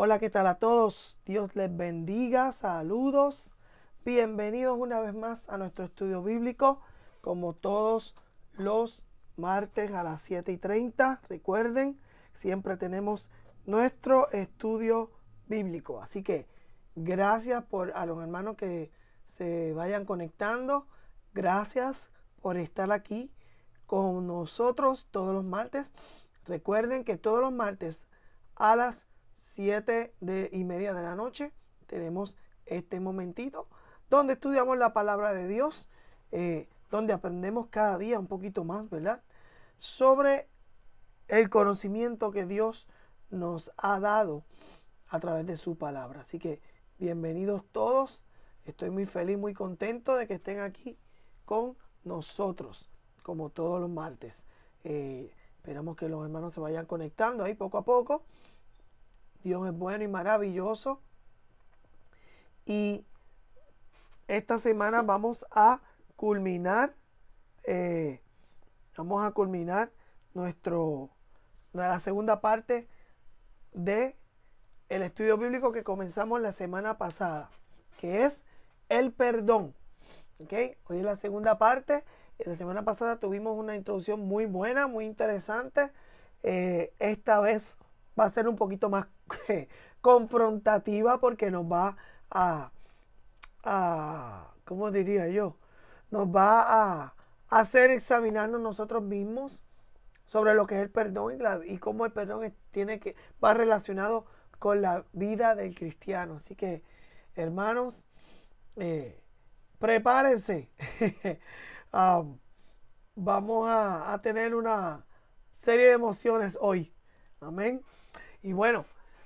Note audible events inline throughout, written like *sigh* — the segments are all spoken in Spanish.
Hola, ¿qué tal a todos? Dios les bendiga, saludos. Bienvenidos una vez más a nuestro estudio bíblico, como todos los martes a las 7 y 30. Recuerden, siempre tenemos nuestro estudio bíblico. Así que gracias por a los hermanos que se vayan conectando. Gracias por estar aquí con nosotros todos los martes. Recuerden que todos los martes a las 7 de y media de la noche tenemos este momentito donde estudiamos la palabra de Dios, eh, donde aprendemos cada día un poquito más, ¿verdad? Sobre el conocimiento que Dios nos ha dado a través de su palabra. Así que bienvenidos todos. Estoy muy feliz, muy contento de que estén aquí con nosotros, como todos los martes. Eh, esperamos que los hermanos se vayan conectando ahí poco a poco. Dios es bueno y maravilloso. Y esta semana vamos a culminar, eh, vamos a culminar nuestro, la segunda parte de el estudio bíblico que comenzamos la semana pasada, que es el perdón. ¿Okay? Hoy es la segunda parte. La semana pasada tuvimos una introducción muy buena, muy interesante. Eh, esta vez va a ser un poquito más *laughs* confrontativa porque nos va a, a, ¿cómo diría yo? Nos va a hacer examinarnos nosotros mismos sobre lo que es el perdón y, cómo el perdón tiene que, va relacionado con la vida del cristiano. Así que, hermanos, eh, prepárense. *laughs* Um, vamos a tener una serie de emociones hoy. Amén. Y bueno,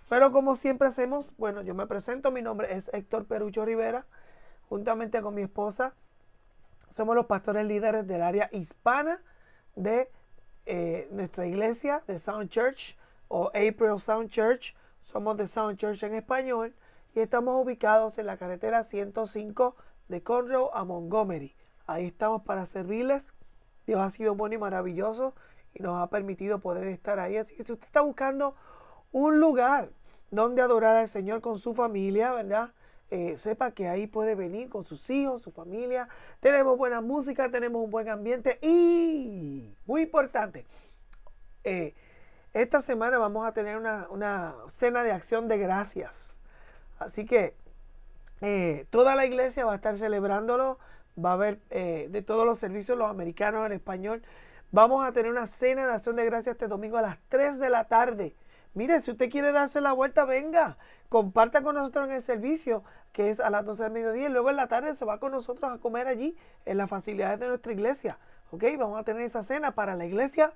pero como siempre hacemos, bueno, yo me presento, mi nombre es Héctor Perucho Rivera, juntamente con mi esposa, somos los pastores líderes del área hispana de eh, nuestra iglesia, de Sound Church o April Sound Church. Somos de Sound Church en español y estamos ubicados en la carretera 105 de Conroe a Montgomery. Ahí estamos para servirles. Dios ha sido bueno y maravilloso y nos ha permitido poder estar ahí. Así que si usted está buscando un lugar donde adorar al Señor con su familia, ¿verdad? Eh, sepa que ahí puede venir con sus hijos, su familia. Tenemos buena música, tenemos un buen ambiente y, muy importante, eh, esta semana vamos a tener una, cena de acción de gracias. Así que eh, toda la iglesia va a estar celebrándolo, va a haber de todos los servicios, los americanos el español. Vamos a tener una cena de acción de gracias este domingo a las 3 de la tarde Mire, si usted quiere darse la vuelta, venga, comparta con nosotros en el servicio, que es a las 12 del mediodía, y luego en la tarde se va con nosotros a comer allí, en las facilidades de nuestra iglesia. ¿Ok? Vamos a tener esa cena para la iglesia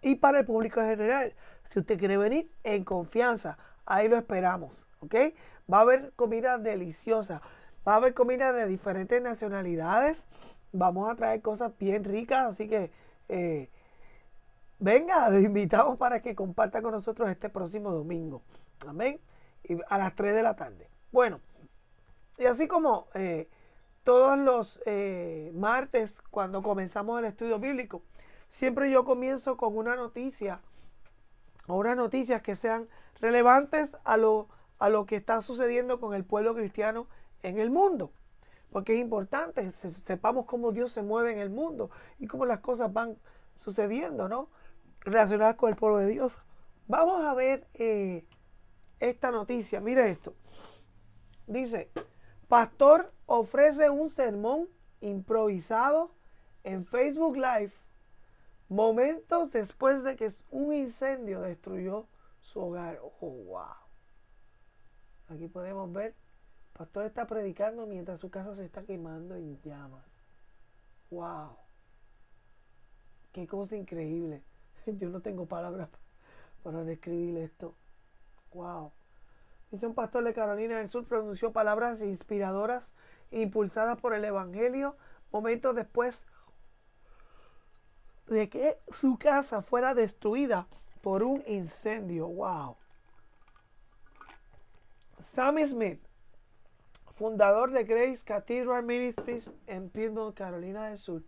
y para el público en general. Si usted quiere venir, en confianza, ahí lo esperamos. ¿Ok? Va a haber comida deliciosa, va a haber comida de diferentes nacionalidades, vamos a traer cosas bien ricas, así que... Eh, venga, lo invitamos para que comparta con nosotros este próximo domingo. Amén. Y a las 3 de la tarde. Bueno, y así como eh, todos los eh, martes, cuando comenzamos el estudio bíblico, siempre yo comienzo con una noticia o unas noticias que sean relevantes a lo, a lo que está sucediendo con el pueblo cristiano en el mundo. Porque es importante sepamos cómo Dios se mueve en el mundo y cómo las cosas van sucediendo, ¿no? relacionadas con el pueblo de Dios. Vamos a ver eh, esta noticia. Mire esto. Dice, pastor ofrece un sermón improvisado en Facebook Live momentos después de que un incendio destruyó su hogar. Oh, wow. Aquí podemos ver, pastor está predicando mientras su casa se está quemando en llamas. Wow. Qué cosa increíble. *laughs* Yo no tengo palabras para describir esto. ¡Wow! Dice un pastor de Carolina del Sur, pronunció palabras inspiradoras, impulsadas por el Evangelio, momentos después de que su casa fuera destruida por un incendio. ¡Wow! Sammy Smith, fundador de Grace Cathedral Ministries en Piedmont, Carolina del Sur,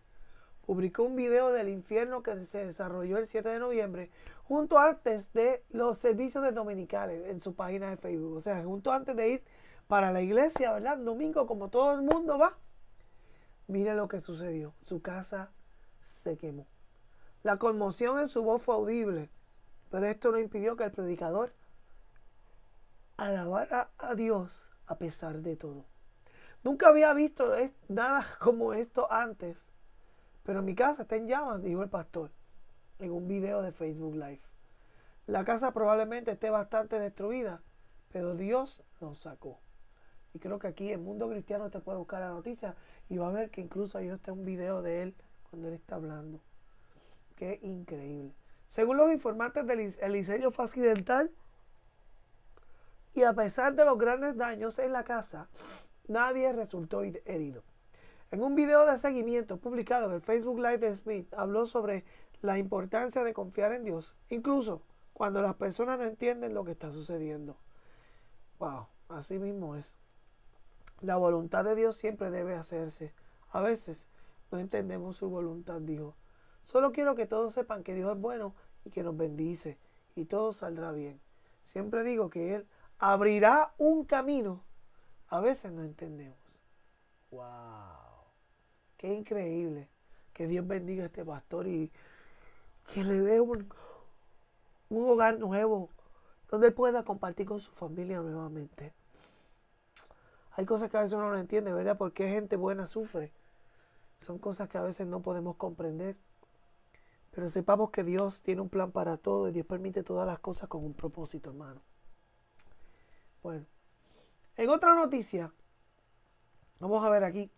publicó un video del infierno que se desarrolló el 7 de noviembre, junto antes de los servicios de dominicales en su página de Facebook. O sea, junto antes de ir para la iglesia, ¿verdad? Domingo, como todo el mundo va. Mire lo que sucedió. Su casa se quemó. La conmoción en su voz fue audible, pero esto no impidió que el predicador alabara a Dios a pesar de todo. Nunca había visto nada *laughs* como esto antes pero mi casa está en llamas, dijo el pastor en un video de Facebook Live. La casa probablemente esté bastante destruida, pero Dios nos sacó. Y creo que aquí el mundo cristiano te puede buscar la noticia y va a ver que incluso hay un video de él cuando él está hablando. Qué increíble. Según los informantes, del, el incendio fue accidental y a pesar de los grandes daños en la casa, nadie resultó herido. En un video de seguimiento publicado en el Facebook Live de Smith, habló sobre la importancia de confiar en Dios, incluso cuando las personas no entienden lo que está sucediendo. Wow, así mismo es. La voluntad de Dios siempre debe hacerse. A veces no entendemos su voluntad, dijo. Solo quiero que todos sepan que Dios es bueno y que nos bendice y todo saldrá bien. Siempre digo que Él abrirá un camino. A veces no entendemos. ¡Wow! Qué increíble. Que Dios bendiga a este pastor y que le dé un, un hogar nuevo donde él pueda compartir con su familia nuevamente. Hay cosas que a veces uno no entiende, ¿verdad? Porque gente buena sufre. Son cosas que a veces no podemos comprender. Pero sepamos que Dios tiene un plan para todo y Dios permite todas las cosas con un propósito, hermano. Bueno, en otra noticia, vamos a ver aquí.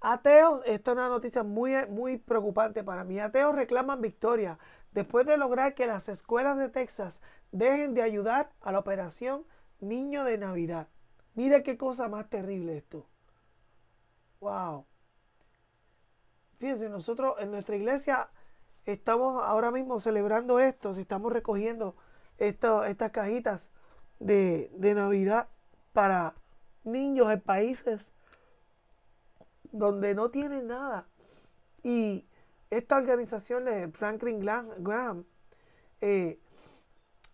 Ateos, esta es una noticia muy, muy preocupante para mí. Ateos reclaman victoria después de lograr que las escuelas de Texas dejen de ayudar a la operación Niño de Navidad. Mira qué cosa más terrible esto. Wow. Fíjense, nosotros en nuestra iglesia estamos ahora mismo celebrando esto, estamos recogiendo estas cajitas de, de Navidad para niños en países donde no tienen nada. Y esta organización de Franklin Graham eh,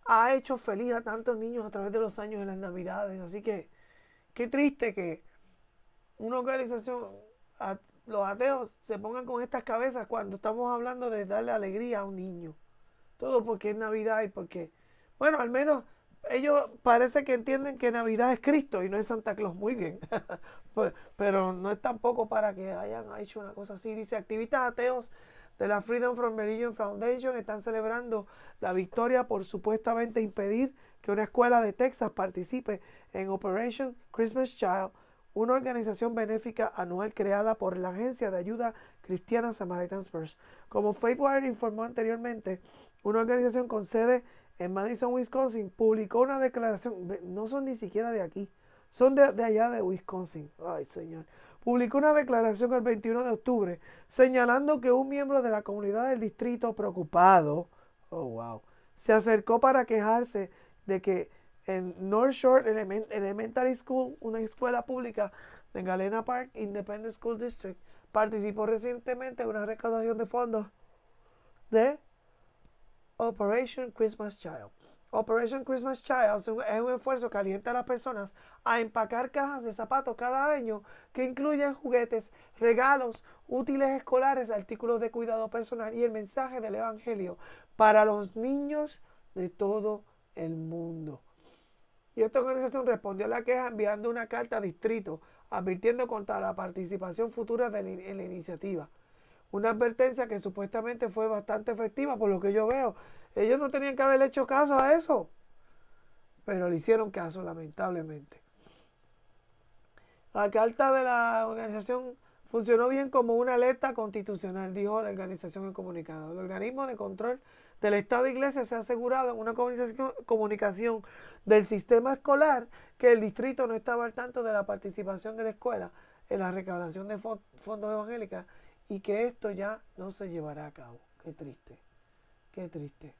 ha hecho feliz a tantos niños a través de los años de las Navidades. Así que qué triste que una organización, los ateos se pongan con estas cabezas cuando estamos hablando de darle alegría a un niño. Todo porque es Navidad y porque, bueno, al menos ellos parece que entienden que Navidad es Cristo y no es Santa Claus. Muy bien. *laughs* Pues, pero no es tampoco para que hayan hecho una cosa así. Dice, activistas ateos de la Freedom from Religion Foundation están celebrando la victoria por supuestamente impedir que una escuela de Texas participe en Operation Christmas Child, una organización benéfica anual creada por la agencia de ayuda cristiana Samaritan's Purse. Como Faithwire informó anteriormente, una organización con sede en Madison, Wisconsin, publicó una declaración, no son ni siquiera de aquí, son de, allá de Wisconsin, ay señor, publicó una declaración el 21 de octubre señalando que un miembro de la comunidad del distrito preocupado, oh wow, se acercó para quejarse de que en North Shore Elementary School, una escuela pública de Galena Park Independent School District, participó recientemente en una recaudación de fondos de Operation Christmas Child. Operation Christmas Child es un esfuerzo que alienta a las personas a empacar cajas de zapatos cada año que incluyen juguetes, regalos, útiles escolares, artículos de cuidado personal y el mensaje del Evangelio para los niños de todo el mundo. Y esta organización respondió a la queja enviando una carta a distrito advirtiendo contra la participación futura de en la iniciativa una advertencia que supuestamente fue bastante efectiva, por lo que yo veo. Ellos no tenían que haber hecho caso a eso, pero le hicieron caso, lamentablemente. La carta de la organización funcionó bien como una alerta constitucional, dijo la organización en comunicado. El organismo de control del Estado de Iglesia se ha asegurado en una comunicación del sistema escolar que el distrito no estaba al tanto de la participación de la escuela en la recaudación de fondos evangélicos y que esto ya no se llevará a cabo. Qué triste, qué triste,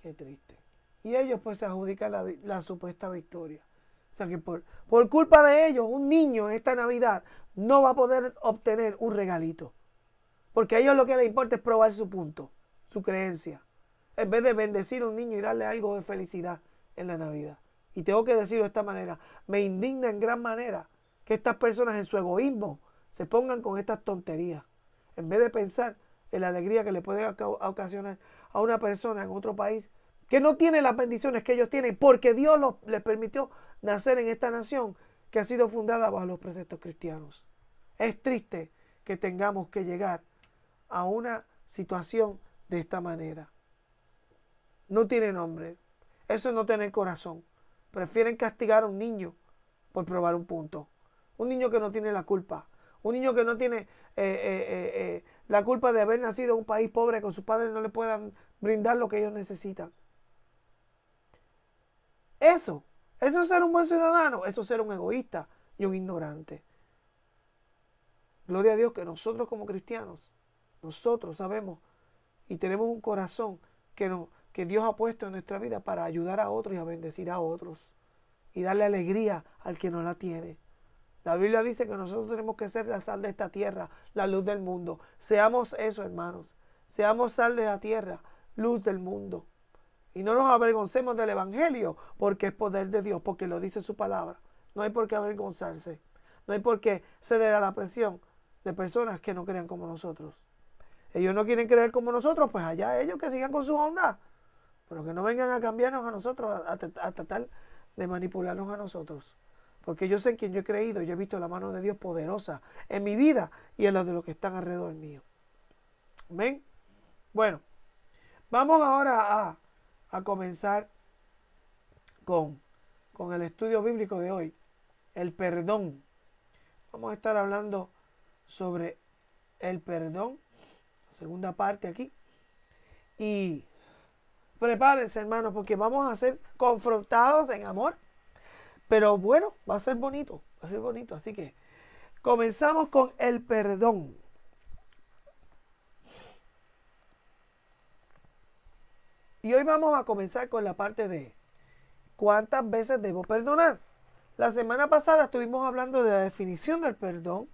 qué triste. Y ellos pues se adjudican la, la supuesta victoria. O sea que por, por culpa de ellos, un niño en esta Navidad no va a poder obtener un regalito. Porque a ellos lo que les importa es probar su punto, su creencia. En vez de bendecir a un niño y darle algo de felicidad en la Navidad. Y tengo que decirlo de esta manera. Me indigna en gran manera que estas personas en su egoísmo se pongan con estas tonterías. En vez de pensar en la alegría que le puede ocasionar a una persona en otro país que no tiene las bendiciones que ellos tienen, porque Dios les permitió nacer en esta nación que ha sido fundada bajo los preceptos cristianos. Es triste que tengamos que llegar a una situación de esta manera. No tiene nombre. Eso es no tener corazón. Prefieren castigar a un niño por probar un punto. Un niño que no tiene la culpa. Un niño que no tiene eh, eh, eh, la culpa de haber nacido en un país pobre, con sus padres no le puedan brindar lo que ellos necesitan. Eso, eso es ser un buen ciudadano, eso es ser un egoísta y un ignorante. Gloria a Dios que nosotros como cristianos, nosotros sabemos y tenemos un corazón que, que Dios ha puesto en nuestra vida para ayudar a otros y a bendecir a otros y darle alegría al que no la tiene. La Biblia dice que nosotros tenemos que ser la sal de esta tierra, la luz del mundo. Seamos eso, hermanos. Seamos sal de la tierra, luz del mundo. Y no nos avergoncemos del Evangelio, porque es poder de Dios, porque lo dice su palabra. No hay por qué avergonzarse. No hay por qué ceder a la presión de personas que no crean como nosotros. Ellos no quieren creer como nosotros, pues allá ellos que sigan con su onda. Pero que no vengan a cambiarnos a nosotros, a, tratar de manipularnos a nosotros porque yo sé en quien yo he creído, yo he visto la mano de Dios poderosa en mi vida y en la de los que están alrededor mío. Amén. Bueno, vamos ahora a, a comenzar con, con el estudio bíblico de hoy, el perdón. Vamos a estar hablando sobre el perdón, segunda parte aquí. Y prepárense, hermanos, porque vamos a ser confrontados en amor pero bueno, va a ser bonito, va a ser bonito. Así que comenzamos con el perdón. Y hoy vamos a comenzar con la parte de cuántas veces debo perdonar. La semana pasada estuvimos hablando de la definición del perdón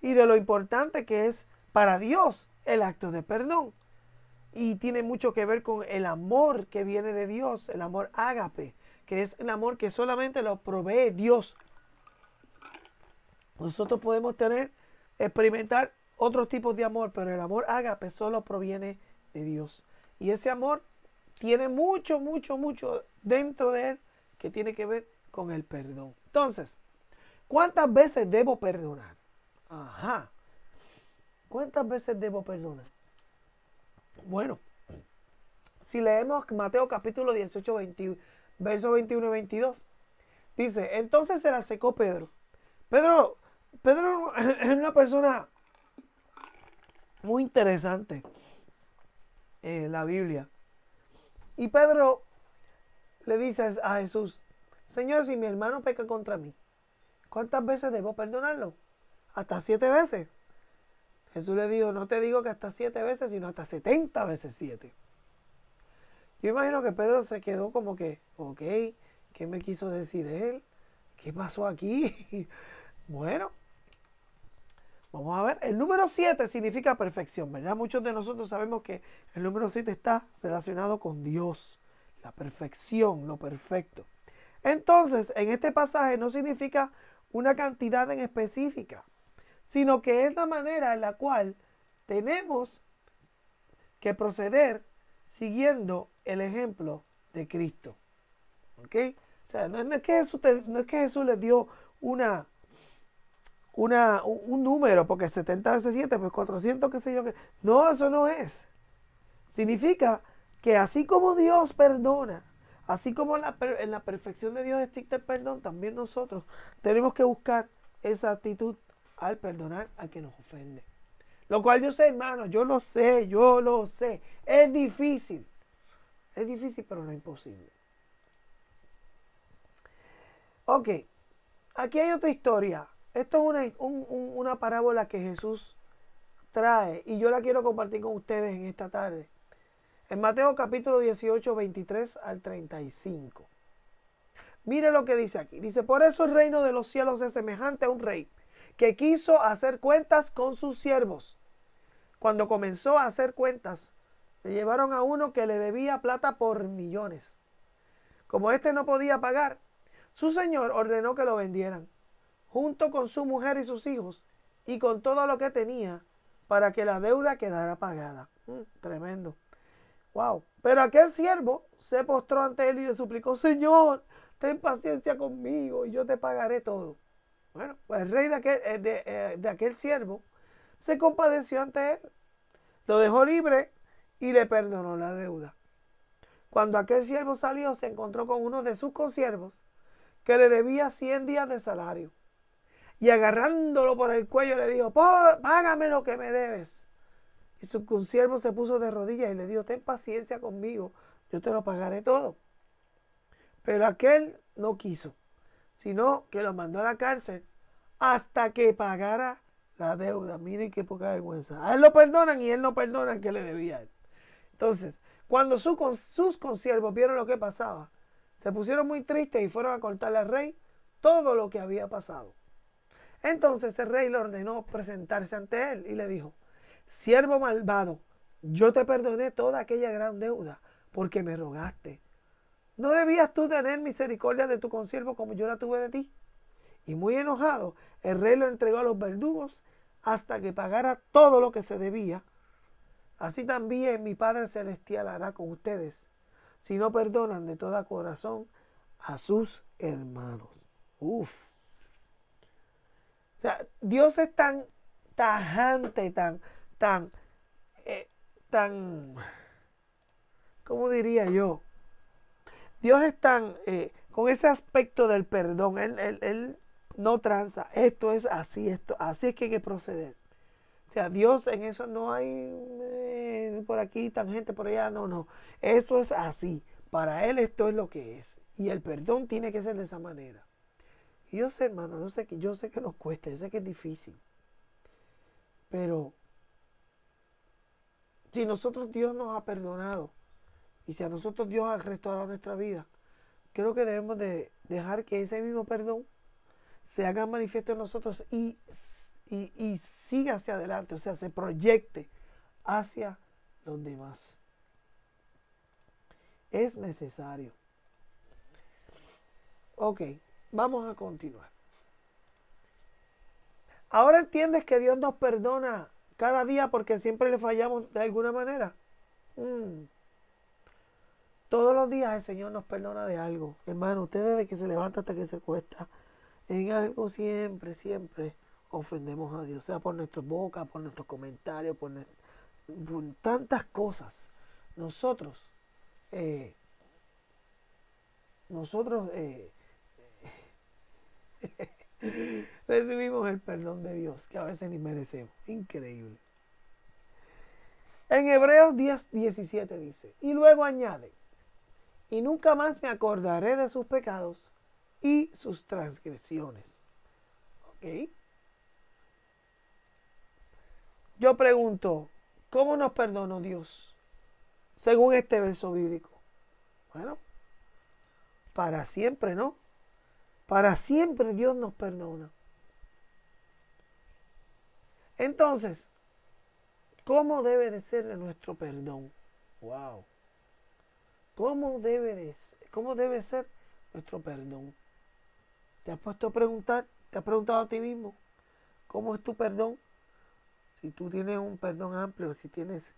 y de lo importante que es para Dios el acto de perdón. Y tiene mucho que ver con el amor que viene de Dios, el amor ágape que es el amor que solamente lo provee Dios. Nosotros podemos tener, experimentar otros tipos de amor, pero el amor ágape solo proviene de Dios. Y ese amor tiene mucho, mucho, mucho dentro de él que tiene que ver con el perdón. Entonces, ¿cuántas veces debo perdonar? Ajá. ¿Cuántas veces debo perdonar? Bueno, si leemos Mateo capítulo 18, 21, versos 21 y 22. Dice, entonces se la secó Pedro. Pedro, Pedro es una persona muy interesante en la Biblia. Y Pedro le dice a Jesús, Señor, si mi hermano peca contra mí, ¿cuántas veces debo perdonarlo? Hasta siete veces. Jesús le dijo, no te digo que hasta siete veces, sino hasta setenta veces siete. Yo imagino que Pedro se quedó como que, ok, ¿qué me quiso decir él? ¿Qué pasó aquí? *laughs* bueno, vamos a ver. El número 7 significa perfección, ¿verdad? Muchos de nosotros sabemos que el número 7 está relacionado con Dios, la perfección, lo perfecto. Entonces, en este pasaje no significa una cantidad en específica, sino que es la manera en la cual tenemos que proceder siguiendo el ejemplo de Cristo. ¿Ok? O sea, no, es, que Jesús te, no es que Jesús les dio una, un número, porque 70 veces 7, pues 400, qué sé yo. Qué. No, eso no es. Significa que así como Dios perdona, así como en la, perfección de Dios existe el perdón, también nosotros tenemos que buscar esa actitud al perdonar al que nos ofende. Lo cual yo sé, hermano, yo lo sé, yo lo sé. Es difícil. Es difícil, pero no imposible. Ok, aquí hay otra historia. Esto es una, una parábola que Jesús trae y yo la quiero compartir con ustedes en esta tarde. En Mateo capítulo 18, 23 al 35. Mire lo que dice aquí. Dice, por eso el reino de los cielos es semejante a un rey que quiso hacer cuentas con sus siervos. Cuando comenzó a hacer cuentas, le llevaron a uno que le debía plata por millones. Como éste no podía pagar, su señor ordenó que lo vendieran, junto con su mujer y sus hijos, y con todo lo que tenía, para que la deuda quedara pagada. Mm, tremendo. Wow. Pero aquel siervo se postró ante él y le suplicó, Señor, ten paciencia conmigo y yo te pagaré todo. Bueno, pues el rey de eh, eh, de aquel siervo se compadeció ante él, lo dejó libre y le perdonó la deuda. Cuando aquel siervo salió, se encontró con uno de sus consiervos que le debía 100 días de salario. Y agarrándolo por el cuello le dijo, págame lo que me debes. Y su consiervo se puso de rodillas y le dijo, ten paciencia conmigo, yo te lo pagaré todo. Pero aquel no quiso, sino que lo mandó a la cárcel hasta que pagara la deuda. Miren qué poca vergüenza. A él lo perdonan y él no perdona que le debía a él. Entonces, cuando sus consiervos vieron lo que pasaba, se pusieron muy tristes y fueron a contarle al rey todo lo que había pasado. Entonces el rey le ordenó presentarse ante él y le dijo, siervo malvado, yo te perdoné toda aquella gran deuda porque me rogaste. ¿No debías tú tener misericordia de tu consiervo como yo la tuve de ti? Y muy enojado, el rey lo entregó a los verdugos hasta que pagara todo lo que se debía Así también mi Padre Celestial hará con ustedes si no perdonan de todo corazón a sus hermanos. Uf. O sea, Dios es tan tajante, tan, tan, eh, tan, ¿cómo diría yo? Dios es tan, eh, con ese aspecto del perdón, él, él no tranza, esto es así, esto, así es que hay que proceder. O sea, Dios en eso no hay eh, por aquí tan gente por allá, no, no. Eso es así. Para Él esto es lo que es. Y el perdón tiene que ser de esa manera. yo sé, hermano, yo sé, que, yo sé que nos cuesta, yo sé que es difícil. Pero si nosotros Dios nos ha perdonado y si a nosotros Dios ha restaurado nuestra vida, creo que debemos de dejar que ese mismo perdón se haga manifiesto en nosotros y y, y siga hacia adelante, o sea, se proyecte hacia los demás. Es necesario. Ok, vamos a continuar. Ahora entiendes que Dios nos perdona cada día porque siempre le fallamos de alguna manera. Mm. Todos los días el Señor nos perdona de algo. Hermano, usted desde que se levanta hasta que se cuesta, en algo siempre, siempre ofendemos a Dios, sea por nuestra boca, por nuestros comentarios, por, tantas cosas. Nosotros, eh, nosotros eh, *laughs* recibimos el perdón de Dios, que a veces ni merecemos. Increíble. En Hebreos 10, 17 dice, y luego añade, y nunca más me acordaré de sus pecados y sus transgresiones. ¿Ok? Yo pregunto, ¿cómo nos perdonó Dios? Según este verso bíblico. Bueno, para siempre, ¿no? Para siempre Dios nos perdona. Entonces, ¿cómo debe de ser nuestro perdón? Wow. ¿Cómo debe de cómo debe ser nuestro perdón? ¿Te has puesto a preguntar? ¿Te has preguntado a ti mismo? ¿Cómo es tu perdón? si tú tienes un perdón amplio, si tienes,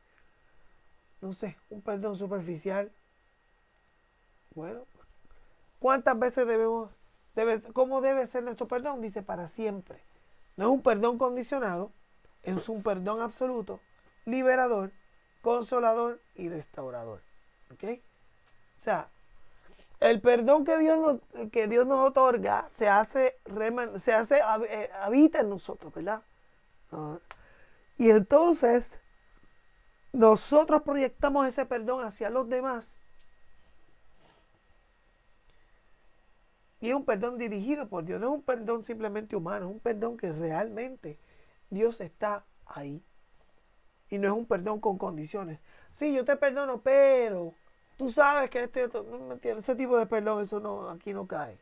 no sé, un perdón superficial, bueno, ¿cuántas veces debemos, debe, cómo debe ser nuestro perdón? Dice, para siempre. No es un perdón condicionado, es un perdón absoluto, liberador, consolador y restaurador. ¿Ok? O sea, el perdón que Dios nos, que Dios nos otorga se hace, se hace eh, habita en nosotros, ¿verdad? Y entonces nosotros proyectamos ese perdón hacia los demás. Y es un perdón dirigido por Dios, no es un perdón simplemente humano, es un perdón que realmente Dios está ahí. Y no es un perdón con condiciones. Sí, yo te perdono, pero tú sabes que este, ese tipo de perdón, eso no, aquí no cae.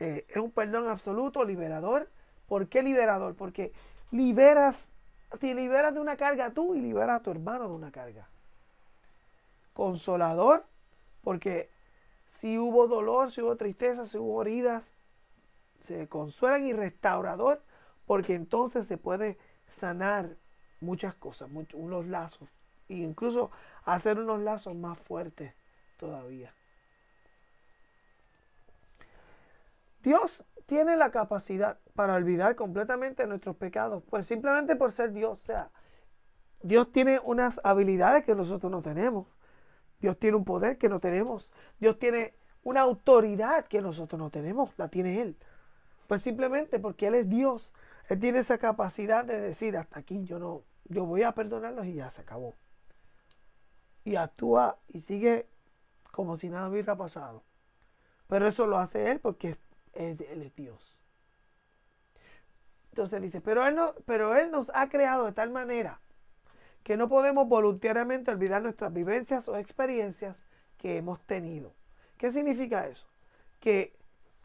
Eh, es un perdón absoluto, liberador. ¿Por qué liberador? Porque liberas te liberas de una carga tú y liberas a tu hermano de una carga. Consolador, porque si hubo dolor, si hubo tristeza, si hubo heridas, se consuelan y restaurador, porque entonces se puede sanar muchas cosas, muchos, unos lazos, e incluso hacer unos lazos más fuertes todavía. Dios tiene la capacidad para olvidar completamente nuestros pecados, pues simplemente por ser Dios. O sea, Dios tiene unas habilidades que nosotros no tenemos. Dios tiene un poder que no tenemos. Dios tiene una autoridad que nosotros no tenemos, la tiene Él. Pues simplemente porque Él es Dios, Él tiene esa capacidad de decir, hasta aquí yo no, yo voy a perdonarlos y ya se acabó. Y actúa y sigue como si nada hubiera pasado. Pero eso lo hace Él porque es, él es Dios. Entonces dice, pero él, no, pero él nos ha creado de tal manera que no podemos voluntariamente olvidar nuestras vivencias o experiencias que hemos tenido. ¿Qué significa eso? Que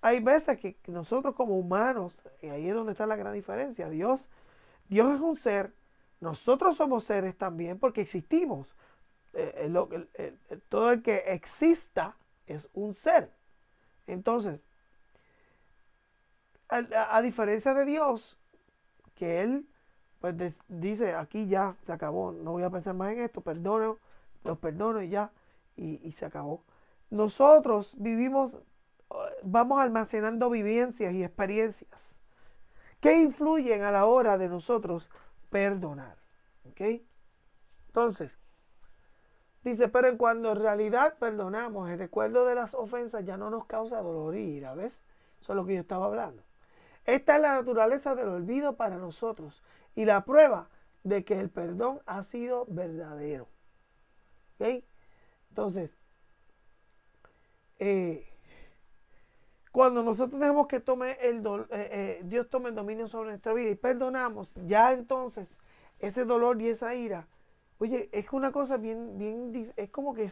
hay veces que nosotros como humanos, y ahí es donde está la gran diferencia, Dios, Dios es un ser, nosotros somos seres también porque existimos. Eh, eh, lo, todo el que exista es un ser. Entonces, a, diferencia de Dios, que Él pues dice, aquí ya se acabó, no voy a pensar más en esto, perdono, los perdono y ya, y, se acabó. Nosotros vivimos, uh, vamos almacenando vivencias y experiencias que influyen a la hora de nosotros perdonar. ¿Ok? Entonces, dice, pero en cuando en realidad perdonamos, el recuerdo de las ofensas ya no nos causa dolor y ira, ¿ves? Eso es lo que yo estaba hablando. Esta es la naturaleza del olvido para nosotros y la prueba de que el perdón ha sido verdadero. Entonces, eh, cuando nosotros dejamos que tome el eh, eh, Dios tome el dominio sobre nuestra vida y perdonamos, ya entonces ese dolor y esa ira, oye, es una cosa bien, bien, es como que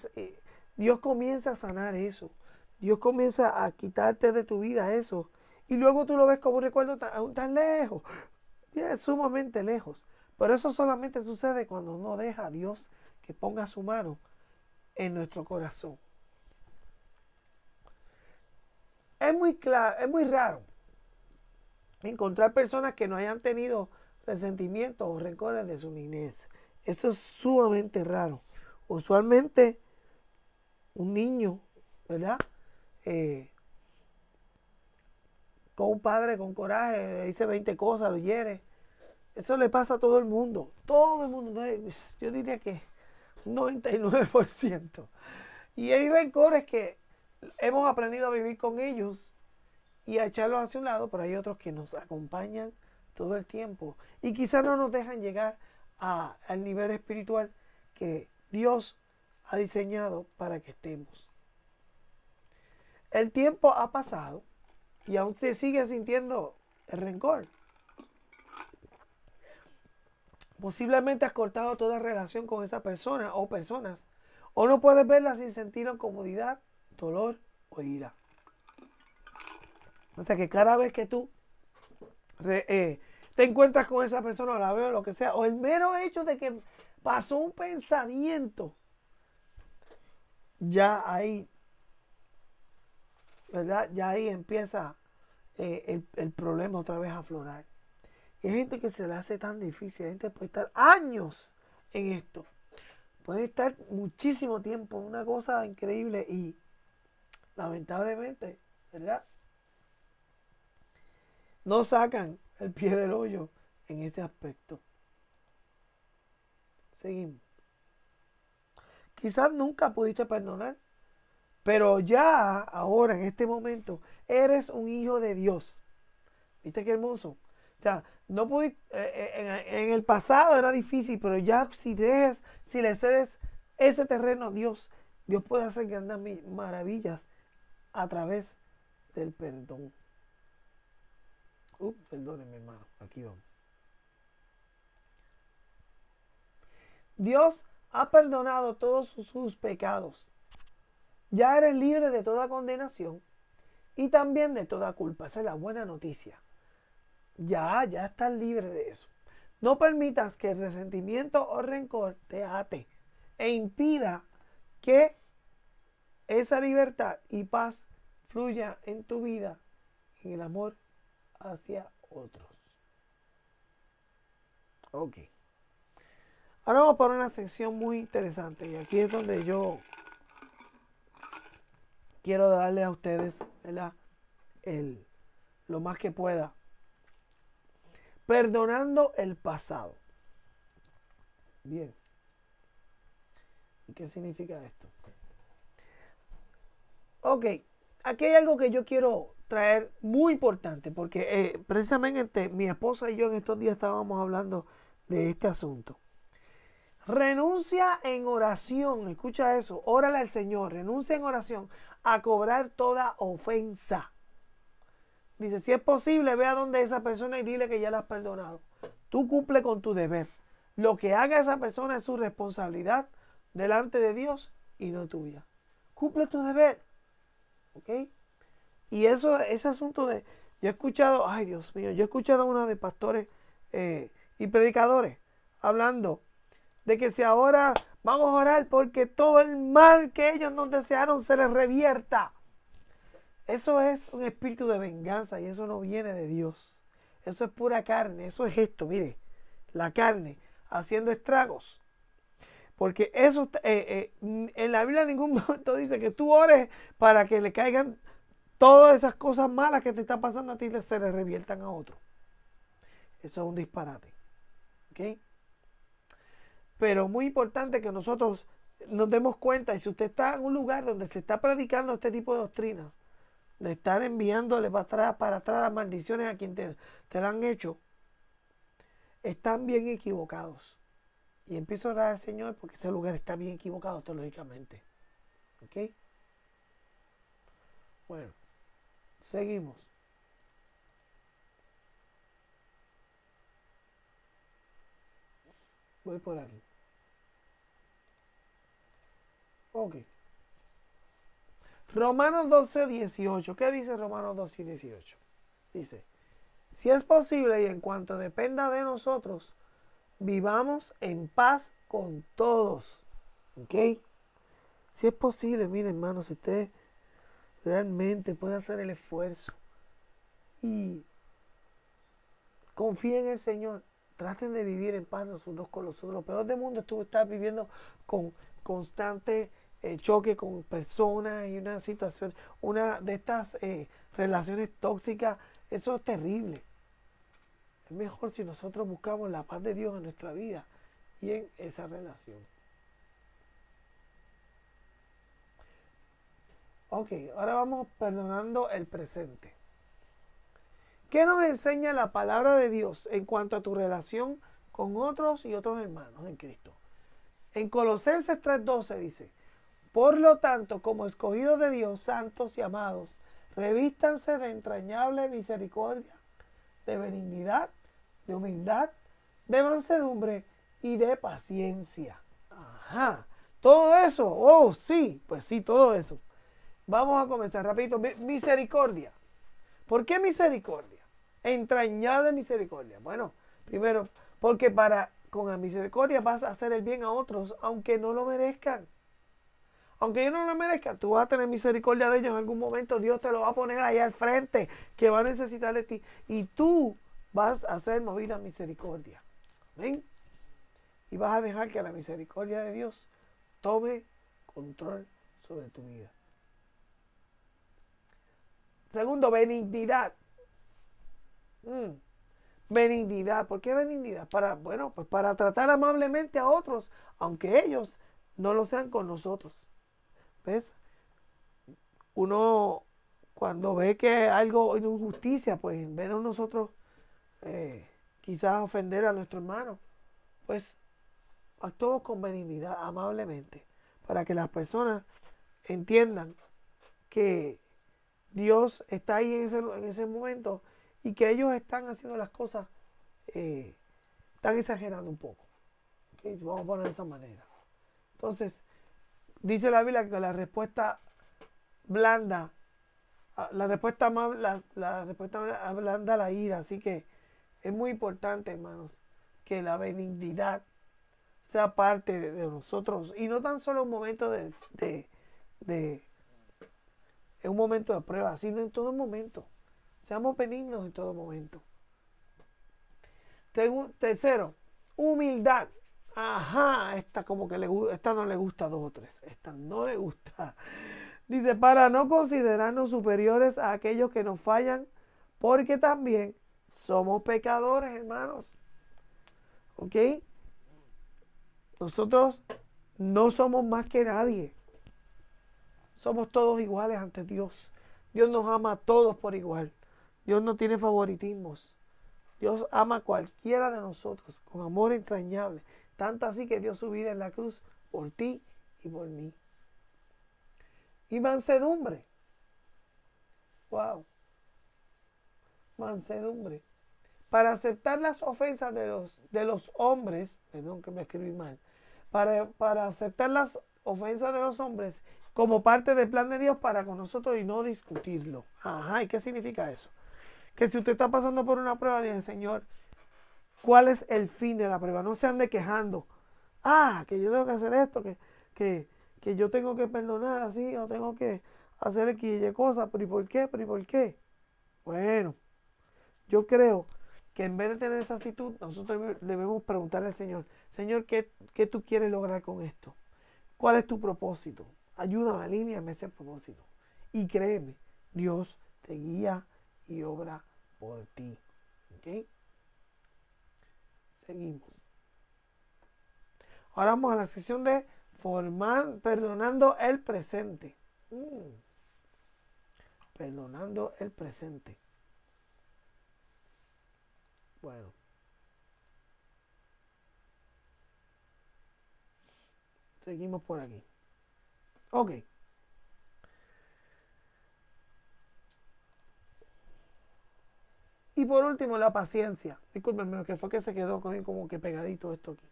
Dios comienza a sanar eso. Dios comienza a quitarte de tu vida eso y luego tú lo ves como un recuerdo tan, tan lejos, es sumamente lejos. Pero eso solamente sucede cuando no deja a Dios que ponga su mano en nuestro corazón. Es muy claro, es muy raro encontrar personas que no hayan tenido resentimientos o rencores de su niñez. Eso es sumamente raro. Usualmente un niño, ¿verdad? Eh, con un padre con coraje, dice 20 cosas, lo hiere. Eso le pasa a todo el mundo, todo el mundo. Yo diría que un 99%. Y hay rencores que hemos aprendido a vivir con ellos y a echarlos hacia un lado, pero hay otros que nos acompañan todo el tiempo y quizás no nos dejan llegar al nivel espiritual que Dios ha diseñado para que estemos. El tiempo ha pasado y aún se sigue sintiendo el rencor. Posiblemente has cortado toda relación con esa persona o personas, o no puedes verla sin sentir incomodidad, dolor o ira. O sea que cada vez que tú eh, te encuentras con esa persona, o la veo, lo que sea, o el mero hecho de que pasó un pensamiento, ya ahí, ¿verdad? Ya ahí empieza eh, el, problema otra vez aflorar. Y hay gente que se le hace tan difícil, hay gente puede estar años en esto. Puede estar muchísimo tiempo, una cosa increíble y lamentablemente, ¿verdad? No sacan el pie del hoyo en ese aspecto. Seguimos. Quizás nunca pudiste perdonar pero ya ahora, en este momento, eres un hijo de Dios. ¿Viste qué hermoso? O sea, no pude. Eh, eh, en, el pasado era difícil, pero ya si dejes, si le cedes ese terreno a Dios, Dios puede hacer grandes maravillas a través del perdón. Uh, hermano. Aquí vamos. Dios ha perdonado todos sus pecados ya eres libre de toda condenación y también de toda culpa. Esa es la buena noticia. Ya, ya estás libre de eso. No permitas que el resentimiento o rencor te ate e impida que esa libertad y paz fluya en tu vida, en el amor hacia otros. Ok. Ahora vamos para una sección muy interesante y aquí es donde yo quiero darle a ustedes lo más que pueda. Perdonando el pasado. Bien. ¿Y qué significa esto? Ok, aquí hay algo que yo quiero traer muy importante, porque eh, precisamente mi esposa y yo en estos días estábamos hablando de este asunto. Renuncia en oración, escucha eso, órale al Señor, renuncia en oración a cobrar toda ofensa. Dice, si es posible, ve a donde esa persona y dile que ya la has perdonado. Tú cumple con tu deber. Lo que haga esa persona es su responsabilidad delante de Dios y no tuya. Cumple tu deber. ¿Ok? Y eso, ese asunto de, yo he escuchado, ay Dios mío, yo he escuchado a una de pastores eh, y predicadores hablando de que si ahora Vamos a orar porque todo el mal que ellos nos desearon se les revierta. Eso es un espíritu de venganza y eso no viene de Dios. Eso es pura carne, eso es esto, mire, la carne haciendo estragos. Porque eso, eh, eh, mm, en la Biblia en ningún *laughs* momento dice que tú ores para que le caigan todas esas cosas malas que te están pasando a ti, se le reviertan a otro. Eso es un disparate. ¿Ok? pero muy importante que nosotros nos demos cuenta, y si usted está en un lugar donde se está predicando este tipo de doctrina, de estar enviándole para atrás, para atrás las maldiciones a quien te, te la han hecho, están bien equivocados. Y empiezo a orar al Señor porque ese lugar está bien equivocado teológicamente. ¿Ok? Bueno, seguimos. Voy por aquí. Romanos 12, 18. ¿Qué dice Romanos 12, 18? Dice, si es posible y en cuanto dependa de nosotros, vivamos en paz con todos. ¿Ok? Si es posible, mire hermanos si usted realmente puede hacer el esfuerzo y Confíe en el Señor, traten de vivir en paz los unos con los otros. Lo peor del mundo es tú estar viviendo con constante el eh, choque con personas y una situación, una de estas eh, relaciones tóxicas, eso es terrible. Es mejor si nosotros buscamos la paz de Dios en nuestra vida y en esa relación. Ok, ahora vamos perdonando el presente. ¿Qué nos enseña la palabra de Dios en cuanto a tu relación con otros y otros hermanos en Cristo? En Colosenses 3:12 dice, por lo tanto, como escogidos de Dios, santos y amados, revístanse de entrañable misericordia, de benignidad, de humildad, de mansedumbre y de paciencia. Ajá. Todo eso. Oh, sí. Pues sí, todo eso. Vamos a comenzar rapidito. Misericordia. ¿Por qué misericordia? Entrañable misericordia. Bueno, primero, porque para con la misericordia vas a hacer el bien a otros, aunque no lo merezcan aunque ellos no lo merezcan, tú vas a tener misericordia de ellos en algún momento. Dios te lo va a poner ahí al frente, que va a necesitar de ti. Y tú vas a ser movida a misericordia. Amén. Y vas a dejar que la misericordia de Dios tome control sobre tu vida. Segundo, benignidad. Mm. Benignidad. ¿Por qué benignidad? Para, bueno, pues para tratar amablemente a otros, aunque ellos no lo sean con nosotros uno cuando ve que algo es injusticia, pues en vez de nosotros eh, quizás ofender a nuestro hermano, pues actuamos con benignidad, amablemente, para que las personas entiendan que Dios está ahí en ese, momento y que ellos están haciendo las cosas, eh, están exagerando un poco. Vamos a poner de esa manera. Entonces, dice la Biblia que la respuesta blanda, ah, la respuesta más, la, respuesta blanda la ira. Así que es muy importante, hermanos, que la benignidad sea parte de, nosotros. Y no tan solo un momento de, en un momento de prueba, sino en todo momento. Seamos benignos en todo momento. Tercero, humildad. Ajá, esta como que le esta no le gusta dos o tres, esta no le gusta. Dice, para no considerarnos superiores a aquellos que nos fallan, porque también somos pecadores, hermanos. ¿Ok? Nosotros no somos más que nadie. Somos todos iguales ante Dios. Dios nos ama a todos por igual. Dios no tiene favoritismos. Dios ama a cualquiera de nosotros con amor entrañable. Tanto así que dio su vida en la cruz por ti y por mí. Y mansedumbre. Wow. Mansedumbre. Para aceptar las ofensas de los, de los hombres, perdón que me escribí mal, para, para aceptar las ofensas de los hombres como parte del plan de Dios para con nosotros y no discutirlo. Ajá, ¿y qué significa eso? Que si usted está pasando por una prueba, dice, Señor, cuál es el fin de la prueba. No se ande quejando. Ah, que yo tengo que hacer esto, que, que, yo tengo que perdonar así, o tengo que hacer X y cosas, pero ¿y por qué? ¿Pero y por qué? Bueno, yo creo que en vez de tener esa actitud, nosotros debemos preguntarle al Señor, Señor, ¿qué, tú quieres lograr con esto? ¿Cuál es tu propósito? Ayúdame, alíñame ese propósito. Y créeme, Dios te guía y obra por ti. ¿okay? seguimos. Ahora vamos a la sección de formar, perdonando el presente. Mm. Perdonando el presente. Bueno. Seguimos por aquí. Ok. Y por último, la paciencia. Disculpenme, que fue que se quedó como que pegadito esto aquí.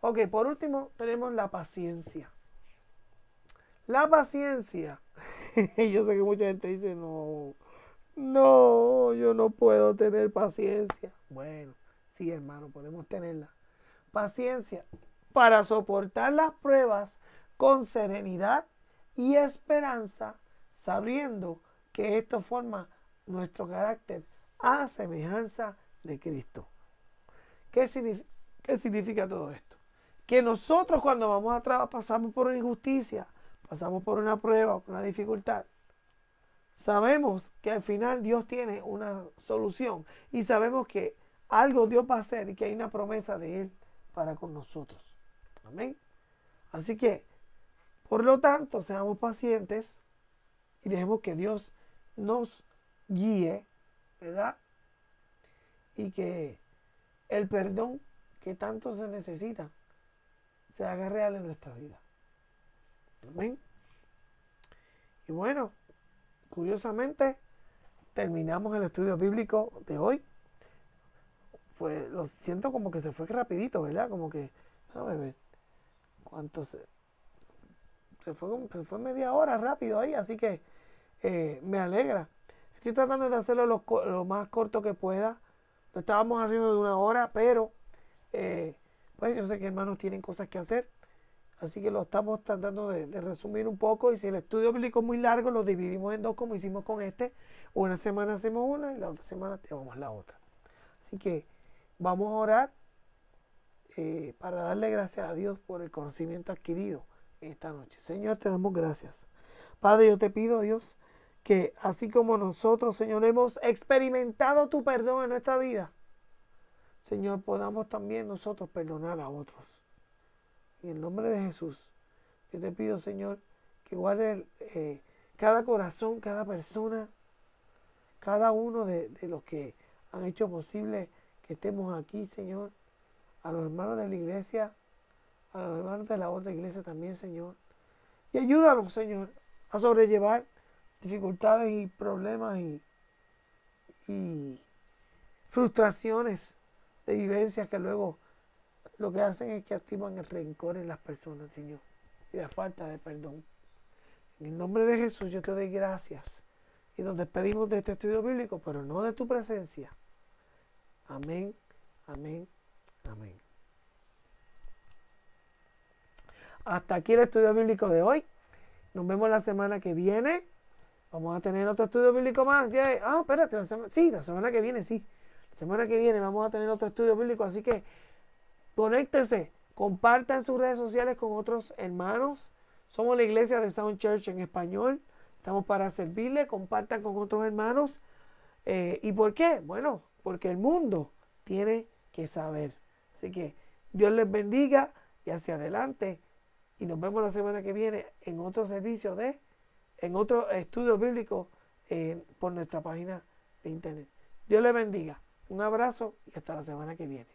Ok, por último tenemos la paciencia. La paciencia. *laughs* yo sé que mucha gente dice, no, no, yo no puedo tener paciencia. Bueno, sí, hermano, podemos tenerla. Paciencia para soportar las pruebas con serenidad y esperanza, sabiendo que esto forma nuestro carácter a semejanza de Cristo. ¿Qué, significa todo esto? Que nosotros cuando vamos a pasamos por una injusticia, pasamos por una prueba, una dificultad, sabemos que al final Dios tiene una solución y sabemos que algo Dios va a hacer y que hay una promesa de Él para con nosotros. Amén. Así que, por lo tanto, seamos pacientes y dejemos que Dios nos guíe ¿verdad? Y que el perdón que tanto se necesita se haga real en nuestra vida. Amén. Y bueno, curiosamente, terminamos el estudio bíblico de hoy. Fue, lo siento como que se fue rapidito, ¿verdad? Como que, a ver, cuánto se, fue, se fue media hora rápido ahí, así que eh, me alegra Estoy tratando de hacerlo lo, más corto que pueda. Lo estábamos haciendo de una hora, pero eh, pues yo sé que hermanos tienen cosas que hacer. Así que lo estamos tratando de, resumir un poco. Y si el estudio bíblico es muy largo, lo dividimos en dos como hicimos con este. Una semana hacemos una y la otra semana llevamos la otra. Así que vamos a orar eh, para darle gracias a Dios por el conocimiento adquirido esta noche. Señor, te damos gracias. Padre, yo te pido, Dios, que así como nosotros, Señor, hemos experimentado tu perdón en nuestra vida, Señor, podamos también nosotros perdonar a otros. En el nombre de Jesús, yo te pido, Señor, que guarde eh, cada corazón, cada persona, cada uno de, de los que han hecho posible que estemos aquí, Señor, a los hermanos de la iglesia, a los hermanos de la otra iglesia también, Señor. Y ayúdanos, Señor, a sobrellevar dificultades y problemas y, frustraciones de vivencias que luego lo que hacen es que activan el rencor en las personas, Señor, y la falta de perdón. En el nombre de Jesús yo te doy gracias y nos despedimos de este estudio bíblico, pero no de tu presencia. Amén, amén, amén. Hasta aquí el estudio bíblico de hoy. Nos vemos la semana que viene. Vamos a tener otro estudio bíblico más. ah, espérate, la semana, sí, la semana que viene, sí. La semana que viene vamos a tener otro estudio bíblico. Así que conéctense, compartan sus redes sociales con otros hermanos. Somos la iglesia de Sound Church en español. Estamos para servirles. compartan con otros hermanos. Eh, ¿Y por qué? Bueno, porque el mundo tiene que saber. Así que Dios les bendiga y hacia adelante. Y nos vemos la semana que viene en otro servicio de en otros estudios bíblicos eh, por nuestra página de internet. Dios le bendiga. Un abrazo y hasta la semana que viene.